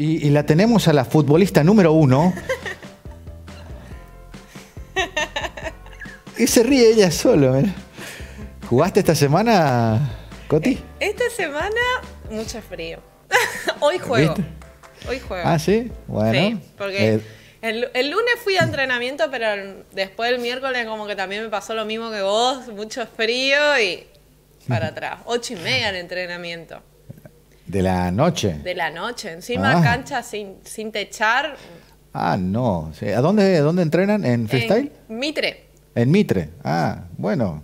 Y, la tenemos a la futbolista número uno. y se ríe ella solo. ¿eh? ¿Jugaste esta semana, Coti? Esta semana, mucho frío. Hoy juego. Hoy juego. Ah, sí, bueno. Sí, porque eh, el, lunes fui a entrenamiento, pero después el miércoles, como que también me pasó lo mismo que vos, mucho frío y para atrás. Ocho y media el entrenamiento. ¿De la noche? De la noche, encima ah. cancha sin, sin techar. Ah, no. ¿A dónde, dónde entrenan? ¿En freestyle? En Mitre. En Mitre, ah, bueno.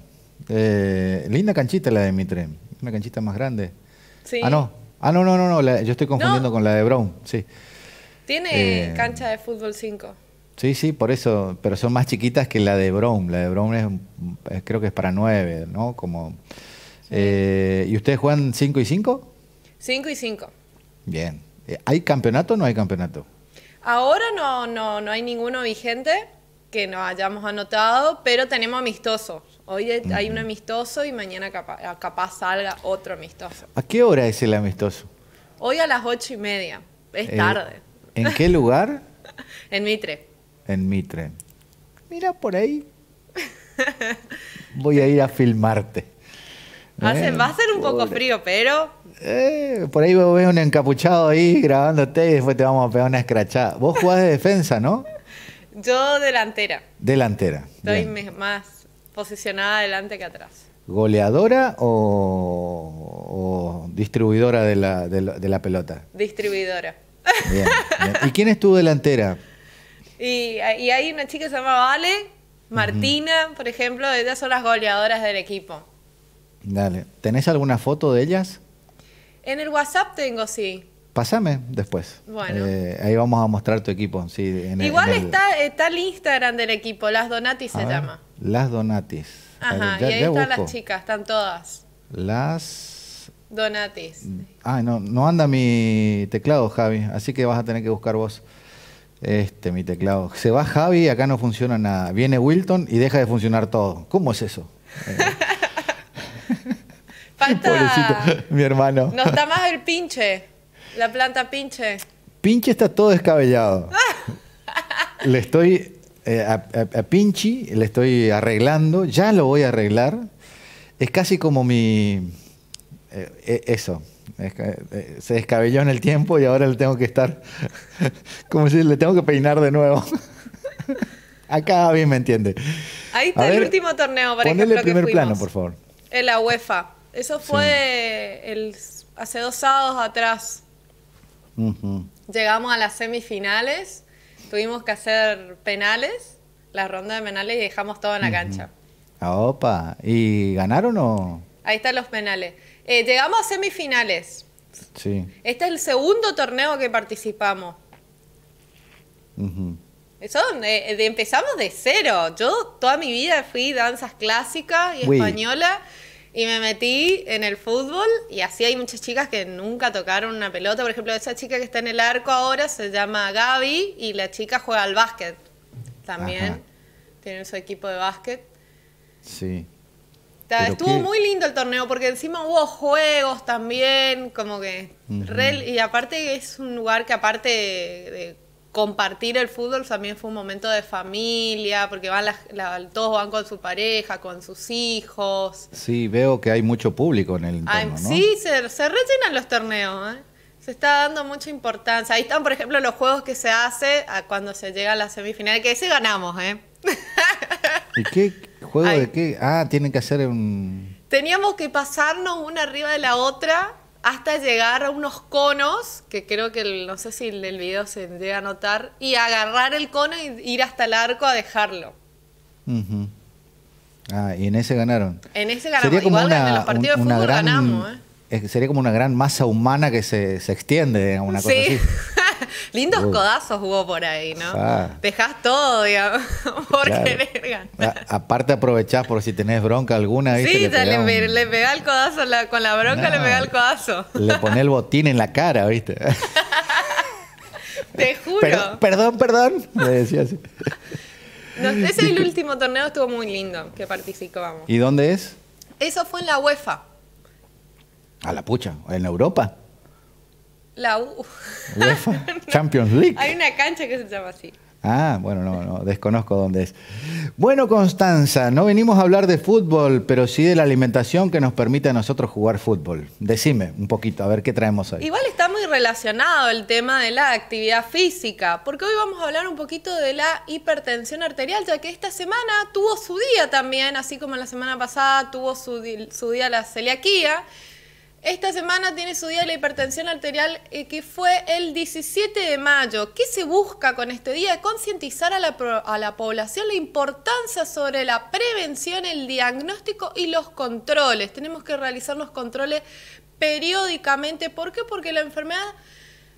Eh, linda canchita la de Mitre, una canchita más grande. Sí. Ah, no, ah, no, no, no, no. yo estoy confundiendo con la de Brown, sí. Tiene eh, cancha de fútbol 5. Sí, sí, por eso, pero son más chiquitas que la de Brown. La de Brown es, creo que es para 9, ¿no? Como, eh, ¿Y ustedes juegan 5 y 5? 5 y 5. Bien. Eh, ¿Hay campeonato o no hay campeonato? Ahora no, no, no hay ninguno vigente que no hayamos anotado, pero tenemos amistoso. Hoy hay un amistoso y mañana ah, capaz, salga otro amistoso. ¿A qué hora es el amistoso? Hoy a las ocho y media. Es eh, tarde. ¿En qué lugar? en Mitre. En Mitre. Mira por ahí. Voy a ir a filmarte. va a ser un poco frío, pero eh, por ahí veo un encapuchado ahí grabándote y después te vamos a pegar una escrachada. Vos jugás de defensa, ¿no? Yo delantera. Delantera. Estoy más posicionada adelante que atrás. ¿Goleadora o, distribuidora de la, pelota? Distribuidora. Bien, ¿Y quién es tu delantera? Y, hay una chica que se llama Vale, Martina, por ejemplo, ellas son las goleadoras del equipo. Dale. ¿Tenés alguna foto de ellas? En el WhatsApp tengo, sí. Pásame después. Bueno. Eh, ahí vamos a mostrar tu equipo. Igual Está, está el Instagram del equipo, Las Donatis se llama. Las Donatis. Ajá, y ahí están las chicas, están todas. Las... Donatis. Ah, no, no anda mi teclado, Javi, así que vas a tener que buscar vos. Este, mi teclado. Se va Javi, acá no funciona nada. Viene Wilton y deja de funcionar todo. ¿Cómo es eso? Falta. mi hermano. No está más el pinche, la planta pinche. Pinche está todo descabellado. le estoy eh, a, a, Pinchi, le estoy arreglando, ya lo voy a arreglar. Es casi como mi. Eh, e, eso. Eh, se descabelló en el tiempo y ahora le tengo que estar. como si le tengo que peinar de nuevo. Acá bien me entiende. Ahí está el último torneo, para el primer plano, por favor. En la UEFA. Eso fue el, hace dos sábados atrás. Llegamos a las semifinales, tuvimos que hacer penales, la ronda de penales y dejamos todo en la cancha. Ah, opa, ¿y ganaron o...? Ahí están los penales. Eh, llegamos a semifinales. Sí. Este es el segundo torneo que participamos. Eso eh, eh, empezamos de cero. Yo toda mi vida fui danzas clásicas y españolas, española. Y me metí en el fútbol y así hay muchas chicas que nunca tocaron una pelota. Por ejemplo, esa chica que está en el arco ahora se llama Gaby y la chica juega al básquet también. Tiene su equipo de básquet. Sí. estuvo muy lindo el torneo porque encima hubo juegos también, como que... y aparte es un lugar que aparte de compartir el fútbol también fue un momento de familia, porque van todos van con su pareja, con sus hijos. Sí, veo que hay mucho público en el entorno, Sí, se, rellenan los torneos, ¿eh? Se está dando mucha importancia. Ahí están, por ejemplo, los juegos que se hace cuando se llega a la semifinal, que ese ganamos, ¿eh? ¿Y qué juego de qué? Ah, tienen que hacer un... Teníamos que pasarnos una arriba de la otra hasta llegar a unos conos, que creo que no sé si en el video se llega a notar, y agarrar el cono y ir hasta el arco a dejarlo. Ah, y en ese ganaron. En ese ganaron. Sería como una, en los partidos de fútbol gran, ganamos. ¿eh? Sería como una gran masa humana que se, extiende a una cosa así. Lindos codazos hubo por ahí, ¿no? Ah. todo, digamos, por aparte aprovechás por si tenés bronca alguna, ¿viste? Sí, le, le, pegá el codazo, con la bronca le pegá el codazo. Le poné el botín en la cara, ¿viste? Te juro. perdón, perdón, decía así. ese es el último torneo, estuvo muy lindo que participamos. ¿Y dónde es? Eso fue en la UEFA. A la pucha, en Europa. La U. Champions League. Hay una cancha que se llama así. Ah, bueno, no, no, desconozco dónde es. Bueno, Constanza, no venimos a hablar de fútbol, pero sí de la alimentación que nos permite a nosotros jugar fútbol. Decime un poquito, a ver qué traemos hoy. Igual está muy relacionado el tema de la actividad física, porque hoy vamos a hablar un poquito de la hipertensión arterial, ya que esta semana tuvo su día también, así como la semana pasada tuvo su, su día la celiaquía. Esta semana tiene su día de la hipertensión arterial eh, que fue el 17 de mayo. ¿Qué se busca con este día? Concientizar a la, población la importancia sobre la prevención, el diagnóstico y los controles. Tenemos que realizar los controles periódicamente. ¿Por qué? Porque la enfermedad...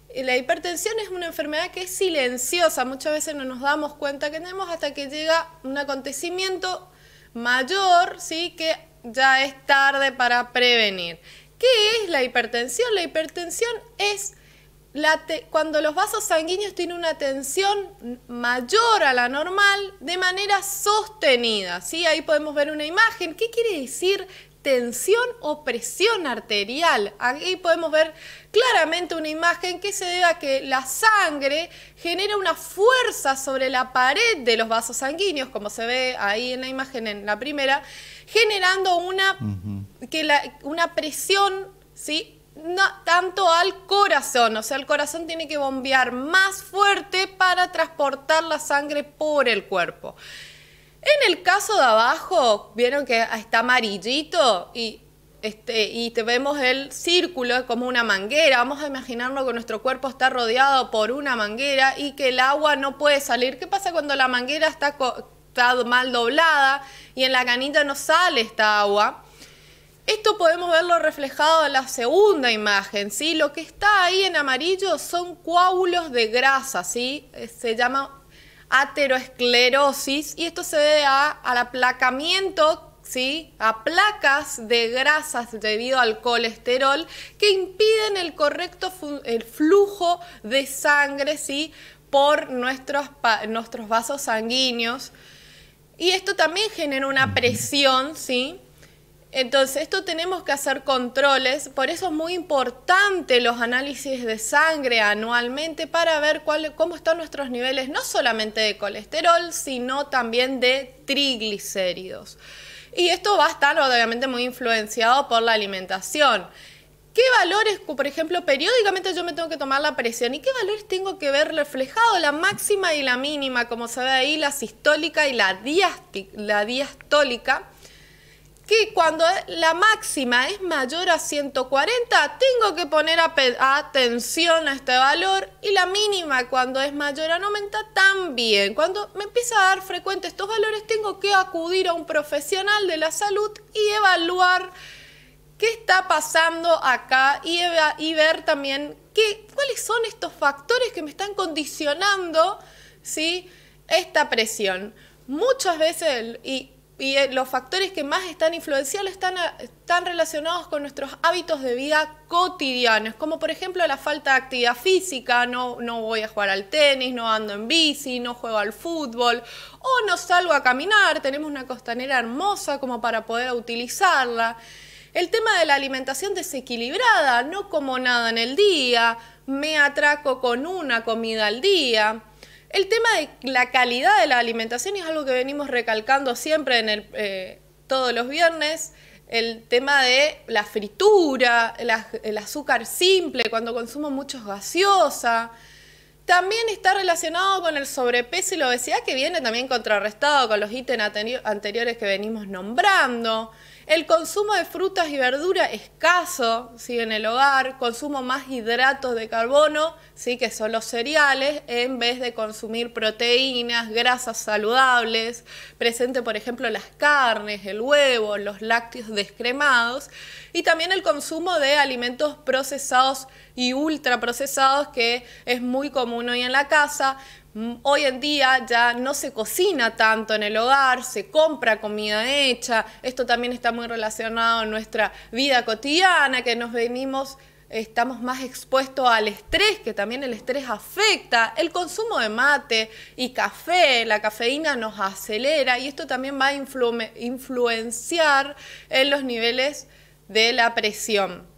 Eh, la hipertensión es una enfermedad que es silenciosa, muchas veces no nos damos cuenta que tenemos hasta que llega un acontecimiento mayor, ¿sí? que ya es tarde para prevenir. ¿Qué es la hipertensión? La hipertensión es la cuando los vasos sanguíneos tienen una tensión mayor a la normal de manera sostenida. ¿sí? Ahí podemos ver una imagen. ¿Qué quiere decir tensión o presión arterial. Ahí podemos ver claramente una imagen que se debe a que la sangre genera una fuerza sobre la pared de los vasos sanguíneos, como se ve ahí en la imagen en la primera, generando una que una presión, ¿sí? No, tanto al corazón, o sea, el corazón tiene que bombear más fuerte para transportar la sangre por el cuerpo. En el caso de abajo, vieron que está amarillito y, este, y te vemos el círculo es como una manguera. Vamos a imaginarlo que nuestro cuerpo está rodeado por una manguera y que el agua no puede salir. ¿Qué pasa cuando la manguera está, está mal doblada y en la canita no sale esta agua? Esto podemos verlo reflejado en la segunda imagen, ¿sí? Lo que está ahí en amarillo son coágulos de grasa, ¿sí? Eh, se llama ateroesclerosis y esto se debe al aplacamiento, ¿sí? A placas de grasas debido al colesterol que impiden el correcto el flujo de sangre, ¿sí? Por nuestros, nuestros vasos sanguíneos. Y esto también genera una presión, ¿sí? Entonces, esto tenemos que hacer controles, por eso es muy importante los análisis de sangre anualmente para ver cómo están nuestros niveles, no solamente de colesterol, sino también de triglicéridos. Y esto va a estar obviamente muy influenciado por la alimentación. ¿Qué valores, por ejemplo, periódicamente yo me tengo que tomar la presión? ¿Y qué valores tengo que ver reflejado? La máxima y la mínima, como se ve ahí, la sistólica y la diastólica que cuando la máxima es mayor a 140, tengo que poner atención a este valor y la mínima cuando es mayor a 90 también. Cuando me empieza a dar frecuente estos valores, tengo que acudir a un profesional de la salud y evaluar qué está pasando acá y, ver también cuáles son estos factores que me están condicionando esta presión. Muchas veces, y eh, los factores que más están influenciales están, relacionados con nuestros hábitos de vida cotidianos, como por ejemplo la falta de actividad física, no, no voy a jugar al tenis, no ando en bici, no juego al fútbol, o no salgo a caminar, tenemos una costanera hermosa como para poder utilizarla. El tema de la alimentación desequilibrada, no como nada en el día, me atraco con una comida al día. El tema de la calidad de la alimentación es algo que venimos recalcando siempre en eh, todos los viernes. El tema de la fritura, el azúcar simple, cuando consumo mucho gaseosa. También está relacionado con el sobrepeso y la obesidad que viene también contrarrestado con los ítems anteriores que venimos nombrando. El consumo de frutas y verduras escaso en el hogar, consumo más hidratos de carbono, ¿sí? que son los cereales, en vez de consumir proteínas, grasas saludables, presente por ejemplo las carnes, el huevo, los lácteos descremados, y también el consumo de alimentos procesados y ultraprocesados que es muy común hoy en la casa, Mm, hoy en día ya no se cocina tanto en el hogar, se compra comida hecha. Esto también está muy relacionado a nuestra vida cotidiana, que nos venimos estamos más expuestos al estrés, que también el estrés afecta, el consumo de mate y café, la cafeína nos acelera y esto también va a influenciar en los niveles de la presión.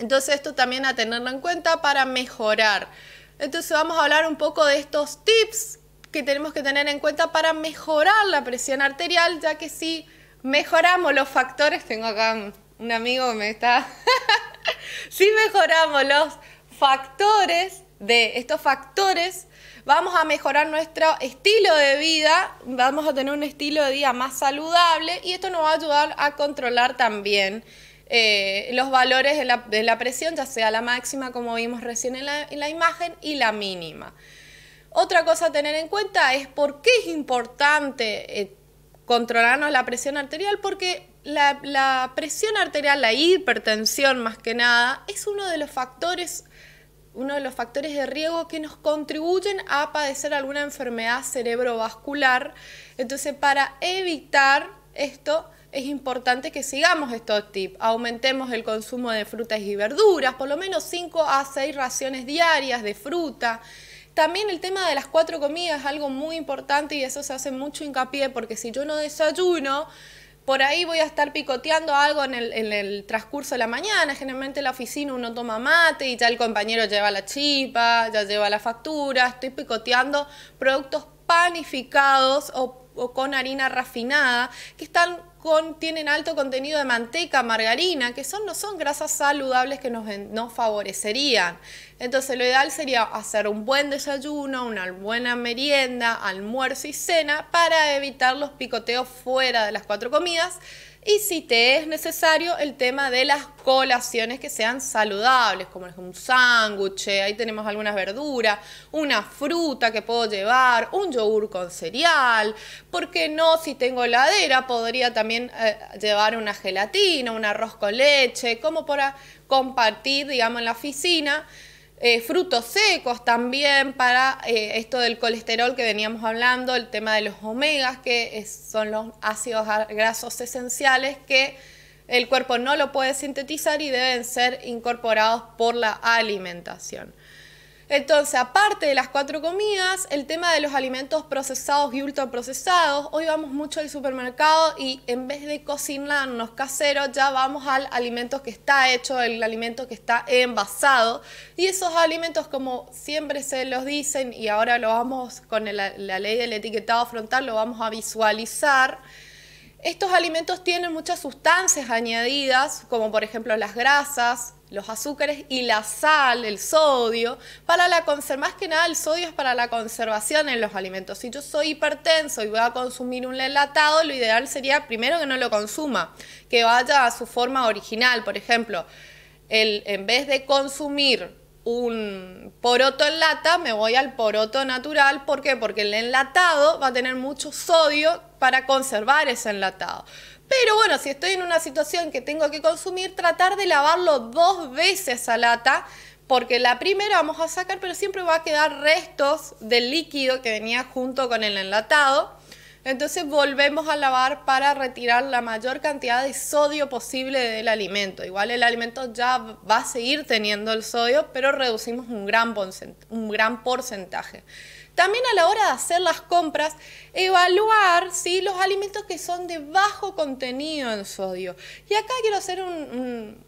Entonces esto también a tenerlo en cuenta para mejorar entonces vamos a hablar un poco de estos tips que tenemos que tener en cuenta para mejorar la presión arterial, ya que si mejoramos los factores, tengo acá un amigo que me está, si mejoramos los factores de estos factores, vamos a mejorar nuestro estilo de vida, vamos a tener un estilo de vida más saludable y esto nos va a ayudar a controlar también eh, los valores de la, presión, ya sea la máxima como vimos recién en la, imagen y la mínima. Otra cosa a tener en cuenta es por qué es importante eh, controlarnos la presión arterial, porque la, presión arterial, la hipertensión más que nada, es uno de los factores uno de los factores de riesgo que nos contribuyen a padecer alguna enfermedad cerebrovascular. Entonces, para evitar esto, es importante que sigamos estos tips. Aumentemos el consumo de frutas y verduras, por lo menos 5 a 6 raciones diarias de fruta. También el tema de las cuatro comidas es algo muy importante y eso se hace mucho hincapié porque si yo no desayuno, por ahí voy a estar picoteando algo en el, en el transcurso de la mañana. Generalmente en la oficina uno toma mate y ya el compañero lleva la chipa, ya lleva la factura. Estoy picoteando productos panificados o o con harina refinada, que están tienen alto contenido de manteca, margarina, que son, no son grasas saludables que nos, nos favorecerían. Entonces lo ideal sería hacer un buen desayuno, una buena merienda, almuerzo y cena para evitar los picoteos fuera de las cuatro comidas y si te es necesario, el tema de las colaciones que sean saludables, como un sándwich, ahí tenemos algunas verduras, una fruta que puedo llevar, un yogur con cereal, porque no? Si tengo heladera, podría también eh, llevar una gelatina, un arroz con leche, como para compartir, digamos, en la oficina eh, frutos secos también para eh, esto del colesterol que veníamos hablando, el tema de los omegas, que son los ácidos grasos esenciales que el cuerpo no lo puede sintetizar y deben ser incorporados por la alimentación. Entonces, aparte de las cuatro comidas, el tema de los alimentos procesados y ultraprocesados, hoy vamos mucho al supermercado y en vez de cocinarnos caseros, ya vamos al alimento que está hecho, el alimento que está envasado. Y esos alimentos, como siempre se los dicen, y ahora lo vamos con la ley del etiquetado frontal, lo vamos a visualizar. Estos alimentos tienen muchas sustancias añadidas, como por ejemplo las grasas, los azúcares y la sal, el sodio, para la más que nada el sodio es para la conservación en los alimentos. Si yo soy hipertenso y voy a consumir un enlatado, lo ideal sería primero que no lo consuma, que vaya a su forma original, por ejemplo, en vez de consumir un poroto en lata, me voy al poroto natural. ¿Por qué? Porque el enlatado va a tener mucho sodio para conservar ese enlatado. Pero bueno, si estoy en una situación que tengo que consumir, tratar de lavarlo dos veces a lata, porque la primera vamos a sacar, pero siempre va a quedar restos del líquido que venía junto con el enlatado. Entonces volvemos a lavar para retirar la mayor cantidad de sodio posible del alimento. Igual el alimento ya va a seguir teniendo el sodio, pero reducimos un gran, porcentaje. También a la hora de hacer las compras, evaluar si los alimentos que son de bajo contenido en sodio. Y acá quiero hacer un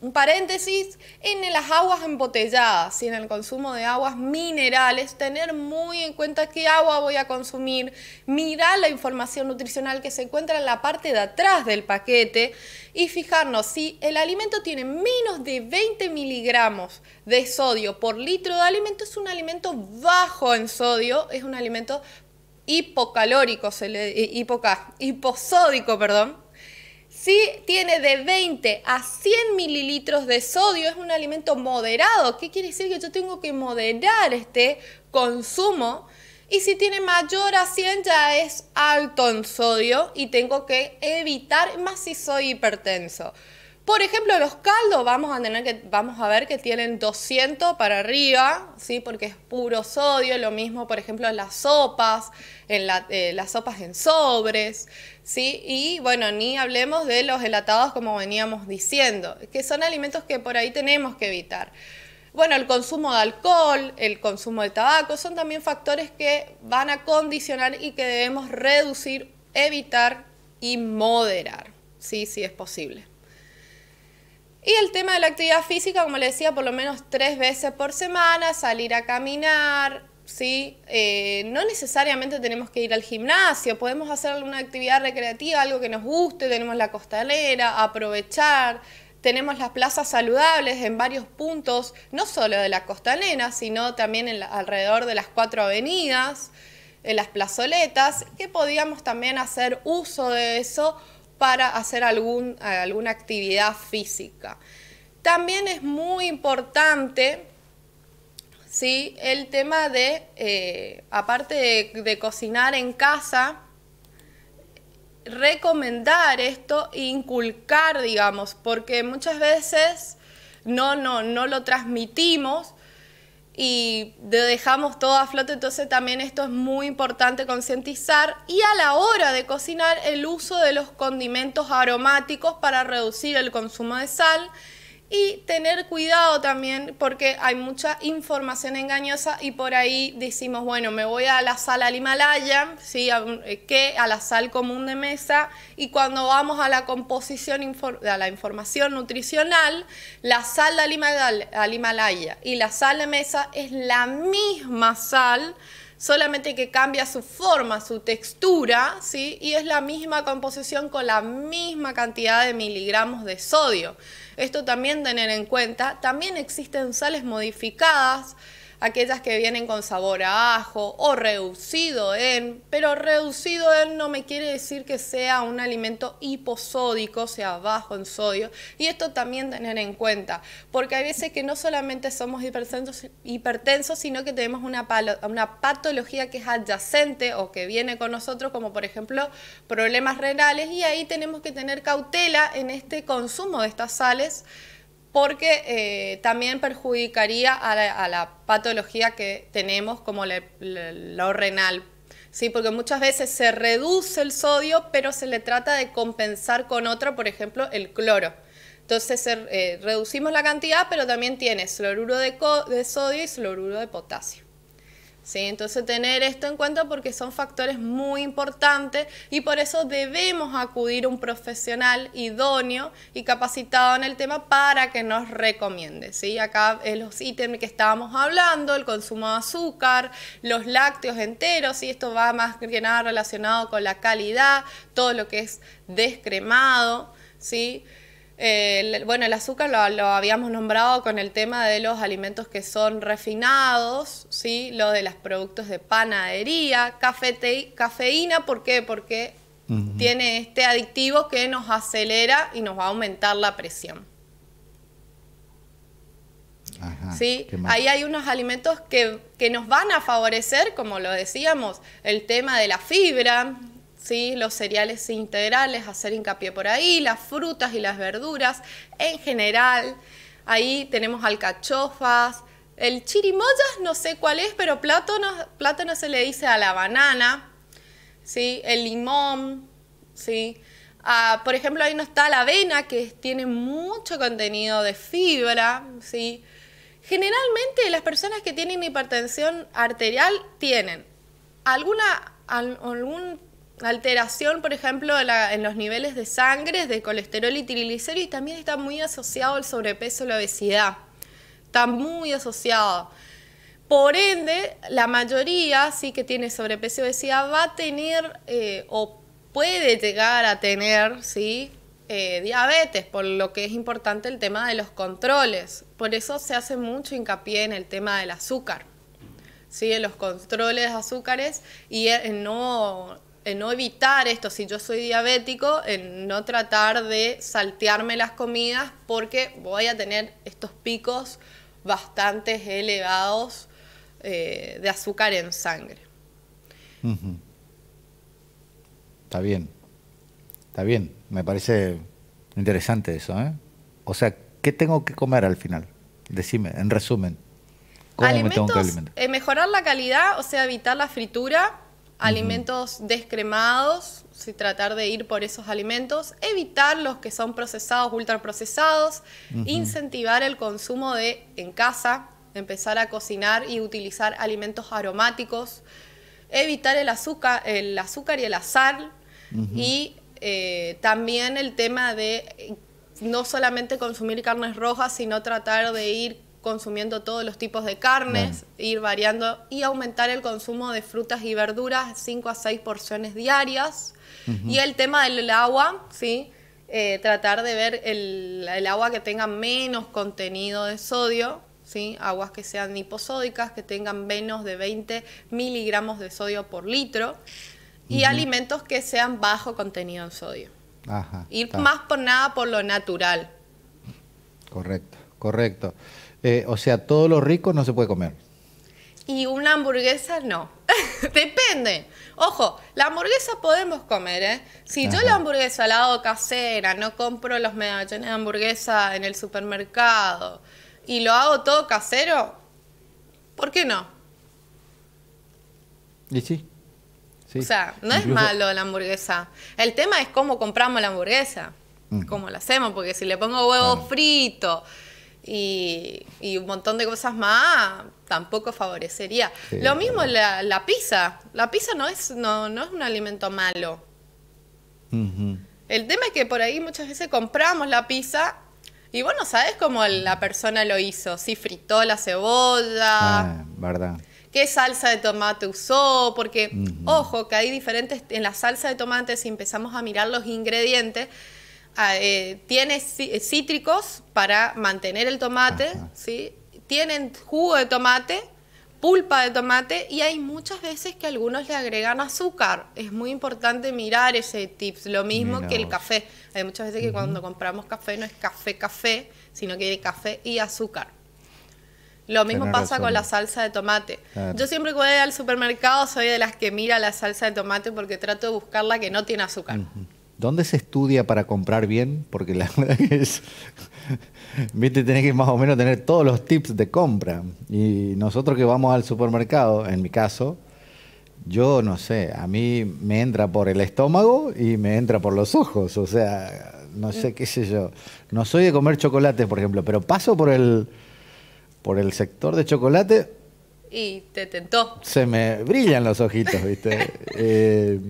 un paréntesis, en las aguas embotelladas y en el consumo de aguas minerales, tener muy en cuenta qué agua voy a consumir, mirar la información nutricional que se encuentra en la parte de atrás del paquete y fijarnos si el alimento tiene menos de 20 miligramos de sodio por litro de alimento, es un alimento bajo en sodio, es un alimento hipocalórico, se le, eh, hiposódico, perdón si tiene de 20 a 100 mililitros de sodio, es un alimento moderado. ¿Qué quiere decir que yo tengo que moderar este consumo? Y si tiene mayor a 100 ya es alto en sodio y tengo que evitar, más si soy hipertenso. Por ejemplo, los caldos vamos a tener que vamos a ver que tienen 200 para arriba, sí, porque es puro sodio. Lo mismo, por ejemplo, las sopas, en eh, las sopas en sobres, sí, y bueno, ni hablemos de los helatados como veníamos diciendo, que son alimentos que por ahí tenemos que evitar. Bueno, el consumo de alcohol, el consumo de tabaco, son también factores que van a condicionar y que debemos reducir, evitar y moderar, sí, si es posible. Y el tema de la actividad física, como le decía, por lo menos tres veces por semana, salir a caminar, ¿sí? Eh, no necesariamente tenemos que ir al gimnasio, podemos hacer alguna actividad recreativa, algo que nos guste, tenemos la costalera, aprovechar, tenemos las plazas saludables en varios puntos, no solo de la costalera, sino también alrededor de las cuatro avenidas, en las plazoletas, que podíamos también hacer uso de eso para hacer alguna actividad física. También es muy importante ¿sí? el tema de, eh, aparte de, cocinar en casa, recomendar esto e inculcar, digamos, porque muchas veces no, no, no lo transmitimos y dejamos todo a flote, entonces también esto es muy importante concientizar y a la hora de cocinar el uso de los condimentos aromáticos para reducir el consumo de sal y tener cuidado también porque hay mucha información engañosa y por ahí decimos, bueno, me voy a la sal al Himalaya, ¿sí? A, eh, a la sal común de mesa y cuando vamos a la composición, a la información nutricional, la sal al Himalaya y la sal de mesa es la misma sal solamente que cambia su forma, su textura, ¿sí? y es la misma composición con la misma cantidad de miligramos de sodio. Esto también tener en cuenta. También existen sales modificadas aquellas que vienen con sabor a ajo o reducido en, pero reducido en no me quiere decir que sea un alimento hiposódico, sea bajo en sodio, y esto también tener en cuenta, porque hay veces que no solamente somos hipertensos, sino que tenemos una, una patología que es adyacente o que viene con nosotros, como por ejemplo problemas renales, y ahí tenemos que tener cautela en este consumo de estas sales porque eh, también perjudicaría a la, patología que tenemos como la lo renal. Sí, porque muchas veces se reduce el sodio, pero se le trata de compensar con otro, por ejemplo, el cloro. Entonces eh, reducimos la cantidad, pero también tiene cloruro de, de sodio y cloruro de potasio. Entonces tener esto en cuenta porque son factores muy importantes y por eso debemos acudir a un profesional idóneo y capacitado en el tema para que nos recomiende. ¿sí? Acá eh, los ítems que estábamos hablando, el consumo de azúcar, los lácteos enteros, y esto va más que nada relacionado con la calidad, todo lo que es descremado, ¿sí? Eh, bueno, el azúcar lo, habíamos nombrado con el tema de los alimentos que son refinados, ¿sí? lo de los productos de panadería, cafeína, ¿por qué? Porque tiene este adictivo que nos acelera y nos va a aumentar la presión. ¿sí? Ahí hay unos alimentos que, que nos van a favorecer, como lo decíamos, el tema de la fibra, los cereales integrales, hacer hincapié por ahí, las frutas y las verduras en general. Ahí tenemos alcachofas, el chirimoyas no sé cuál es, pero plátano, se le dice a la banana, ¿sí? el limón, ¿sí? Ah, por ejemplo, ahí no está la avena, que tiene mucho contenido de fibra, ¿sí? Generalmente las personas que tienen hipertensión arterial tienen alguna, algún alteración, por ejemplo, en, los niveles de sangre, de colesterol y triglicéridos, y también está muy asociado al sobrepeso y la obesidad. Está muy asociado. Por ende, la mayoría sí que tiene sobrepeso y obesidad va a tener eh, o puede llegar a tener ¿sí? Eh, diabetes, por lo que es importante el tema de los controles. Por eso se hace mucho hincapié en el tema del azúcar, ¿sí? en los controles de azúcares y no en no evitar esto, si yo soy diabético, en no tratar de saltearme las comidas porque voy a tener estos picos bastante elevados eh, de azúcar en sangre. Está bien, está bien, me parece interesante eso. ¿eh? O sea, ¿qué tengo que comer al final? Decime, en resumen. ¿Cómo me tengo que alimentar? Eh, mejorar la calidad, o sea, evitar la fritura alimentos descremados, si tratar de ir por esos alimentos, evitar los que son procesados, ultraprocesados, incentivar el consumo de en casa, empezar a cocinar y utilizar alimentos aromáticos, evitar el azúcar, el azúcar y el azar y eh, también el tema de no solamente consumir carnes rojas, sino tratar de ir consumiendo todos los tipos de carnes, ir variando y aumentar el consumo de frutas y verduras, 5 a 6 porciones diarias. Y el tema del agua, ¿sí? Eh, tratar de ver el, agua que tenga menos contenido de sodio, ¿sí? aguas que sean hiposódicas, que tengan menos de 20 miligramos de sodio por litro, y alimentos que sean bajo contenido en sodio. Ajá, Ir más por nada por lo natural. Correcto, correcto. Eh, o sea, todo lo rico no se puede comer. Y una hamburguesa no. Depende. Ojo, la hamburguesa podemos comer, ¿eh? Si yo la hamburguesa la hago casera, no compro los medallones de hamburguesa en el supermercado y lo hago todo casero, ¿por qué no? Y sí. O sea, no es malo la hamburguesa. El tema es cómo compramos la hamburguesa, cómo la hacemos, porque si le pongo huevo frito y, un montón de cosas más, tampoco favorecería. Lo mismo la, pizza. La pizza no es, no, es un alimento malo. El tema es que por ahí muchas veces compramos la pizza y bueno, ¿sabes cómo la persona lo hizo, si fritó la cebolla. Ah, verdad. ¿Qué salsa de tomate usó? Porque, ojo, que hay diferentes, en la salsa de tomate, si empezamos a mirar los ingredientes, Ah, eh, tiene eh, cítricos para mantener el tomate, ¿sí? tienen jugo de tomate, pulpa de tomate y hay muchas veces que algunos le agregan azúcar. Es muy importante mirar ese tips, lo mismo que el café. Hay muchas veces que cuando compramos café no es café café, sino que hay café y azúcar. Lo mismo pasa con la salsa de tomate. Yo siempre que voy al supermercado soy de las que mira la salsa de tomate porque trato de buscarla que no tiene azúcar. ¿Dónde se estudia para comprar bien? Porque la verdad es. Viste, tenés que más o menos tener todos los tips de compra. Y nosotros que vamos al supermercado, en mi caso, yo no sé, a mí me entra por el estómago y me entra por los ojos. O sea, no sé qué sé yo. No soy de comer chocolate, por ejemplo, pero paso por el, por el sector de chocolate. Y te tentó. Se me brillan los ojitos, ¿viste? eh,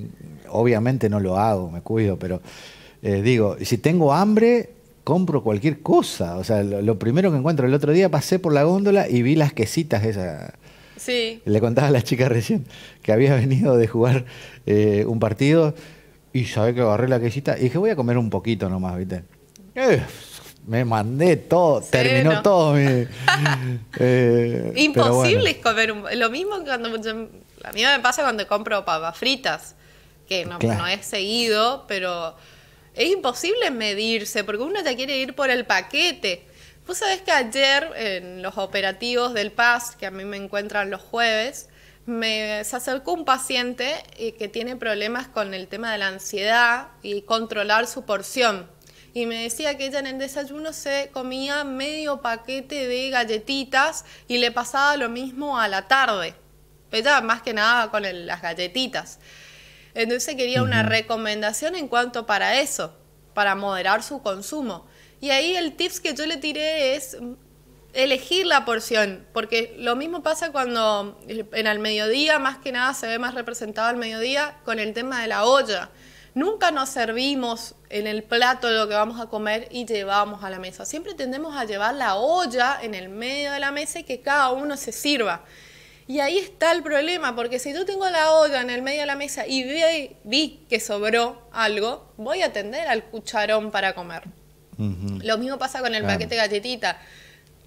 obviamente no lo hago, me cuido, pero eh, digo, si tengo hambre, compro cualquier cosa. O sea, lo, primero que encuentro, el otro día pasé por la góndola y vi las quesitas esas. Sí. Le contaba a la chica recién que había venido de jugar eh, un partido y sabe que agarré la quesita y dije, voy a comer un poquito nomás, ¿viste? Eh, me mandé todo, terminó todo. Imposible es comer un, lo mismo cuando a mí me pasa cuando compro papas fritas que no, he seguido, pero es imposible medirse porque uno ya quiere ir por el paquete. Vos sabés que ayer en los operativos del PAS, que a mí me encuentran los jueves, me, se acercó un paciente eh, que tiene problemas con el tema de la ansiedad y controlar su porción. Y me decía que ella en el desayuno se comía medio paquete de galletitas y le pasaba lo mismo a la tarde. Ella más que nada con las galletitas. Entonces quería una recomendación en cuanto para eso, para moderar su consumo. Y ahí el tips que yo le tiré es elegir la porción, porque lo mismo pasa cuando en el mediodía, más que nada se ve más representado al mediodía con el tema de la olla. Nunca nos servimos en el plato lo que vamos a comer y llevamos a la mesa. Siempre tendemos a llevar la olla en el medio de la mesa y que cada uno se sirva. Y ahí está el problema, porque si yo tengo la olla en el medio de la mesa y vi, que sobró algo, voy a tender al cucharón para comer. Lo mismo pasa con el paquete galletita.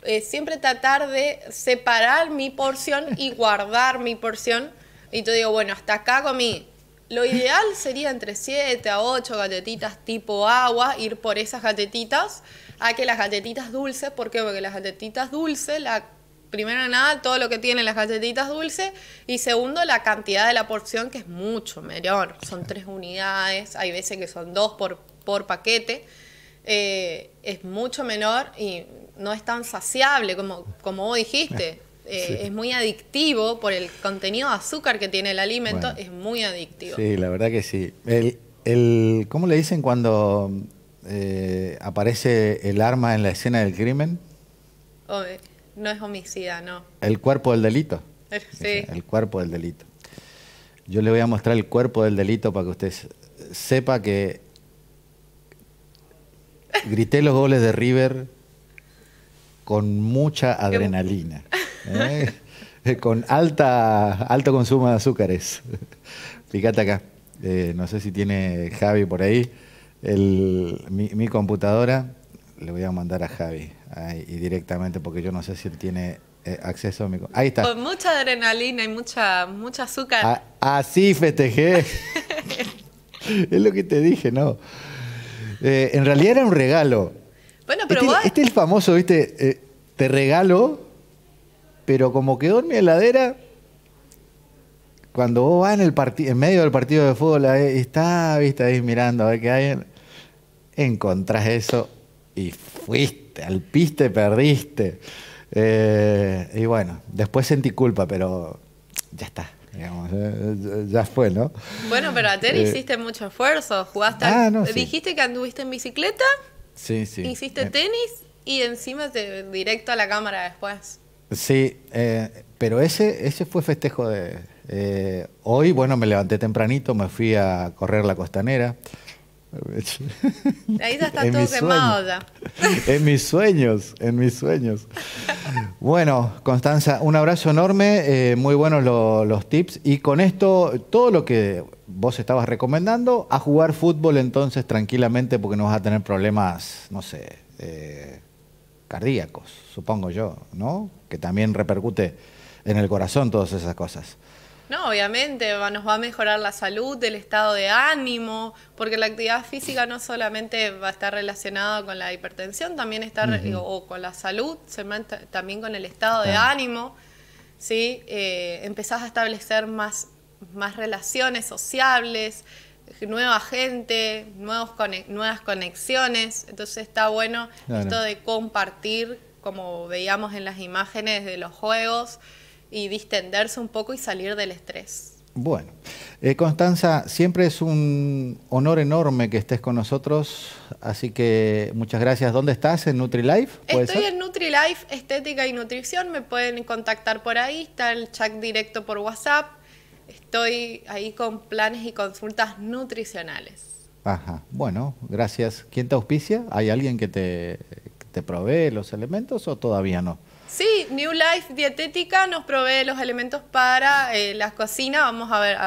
Eh, siempre tratar de separar mi porción y guardar mi porción. Y te digo, bueno, hasta acá comí. Lo ideal sería entre 7 a 8 galletitas tipo agua, ir por esas galletitas, a que las galletitas dulces, ¿por qué? Porque las galletitas dulces, la primero nada, todo lo que tienen las galletitas dulces y segundo, la cantidad de la porción que es mucho menor. Son tres unidades, hay veces que son dos por, por paquete. Eh, es mucho menor y no es tan saciable como, como vos dijiste. Ah, eh, es muy adictivo por el contenido de azúcar que tiene el alimento, es muy adictivo. Sí, la verdad que sí. El, ¿Cómo le dicen cuando eh, aparece el arma en la escena del crimen? No es homicida, no. El cuerpo del delito. Eh, sí. El cuerpo del delito. Yo le voy a mostrar el cuerpo del delito para que usted sepa que grité los goles de River con mucha adrenalina, ¿eh? con alta, alto consumo de azúcares. Fíjate acá, eh, no sé si tiene Javi por ahí, mi computadora le voy a mandar a Javi y directamente porque yo no sé si él tiene eh, acceso a mi... Ahí está. Con mucha adrenalina y mucha, mucha azúcar. así ah, ah, festejé. es lo que te dije, ¿no? Eh, en realidad era un regalo. Bueno, pero este, este es el famoso, ¿viste? Eh, te regalo, pero como quedó en mi heladera, cuando vos vas en, el en medio del partido de fútbol, ahí, está, ¿viste? Ahí mirando a ver qué hay. Encontrás eso y fuiste al piste, perdiste. Eh, y bueno, después sentí culpa, pero ya está. Digamos, ya, fue, ¿no? Bueno, pero a eh, hiciste mucho esfuerzo, jugaste. Ah, no, Dijiste que anduviste en bicicleta, sí, sí. hiciste eh, tenis y encima te, directo a la cámara después. Sí, eh, pero ese, ese fue festejo de... hoy, bueno, me levanté tempranito, me fui a correr la costanera. Ahí está todo quemado En mis sueños, en mis sueños. Bueno, Constanza, un abrazo enorme, eh, muy buenos los tips. Y con esto, todo lo que vos estabas recomendando, a jugar fútbol entonces tranquilamente porque no vas a tener problemas, no sé, eh, cardíacos, supongo yo, ¿no? Que también repercute en el corazón todas esas cosas. No, obviamente nos va a mejorar la salud, el estado de ánimo, porque la actividad física no solamente va a estar relacionada con la hipertensión, también está o, con la salud, también con el estado de ánimo. Eh, empezás a establecer más, relaciones sociables, nueva gente, nuevos nuevas conexiones. Entonces está bueno esto de compartir, como veíamos en las imágenes de los juegos y distenderse un poco y salir del estrés. Bueno, eh, Constanza, siempre es un honor enorme que estés con nosotros, así que muchas gracias. ¿Dónde estás? ¿En NutriLife? Estoy en NutriLife, Estética y Nutrición, me pueden contactar por ahí, está el chat directo por WhatsApp, estoy ahí con planes y consultas nutricionales. Ajá, bueno, gracias. ¿Quién te auspicia? ¿Hay alguien que te provee los elementos o todavía no? Sí, New Life Dietética nos provee los elementos para eh, las cocinas. Vamos a ver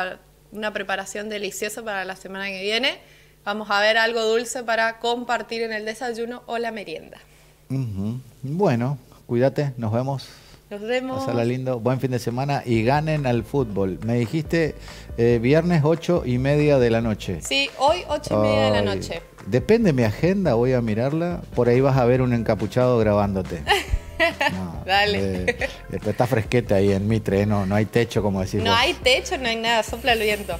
una preparación deliciosa para la semana que viene. Vamos a ver algo dulce para compartir en el desayuno o la merienda. Bueno, cuídate, nos vemos. Nos vemos. la lindo. Buen fin de semana y ganen al fútbol. Me dijiste eh, viernes 8 y media de la noche. Sí, hoy 8 y media de la noche. Depende de mi agenda, voy a mirarla. Por ahí vas a ver un encapuchado grabándote. Dale. Eh, eh, está fresquete ahí en Mitre, ¿eh? no, no hay techo, como decís. No hay techo, no hay nada, sopla el viento.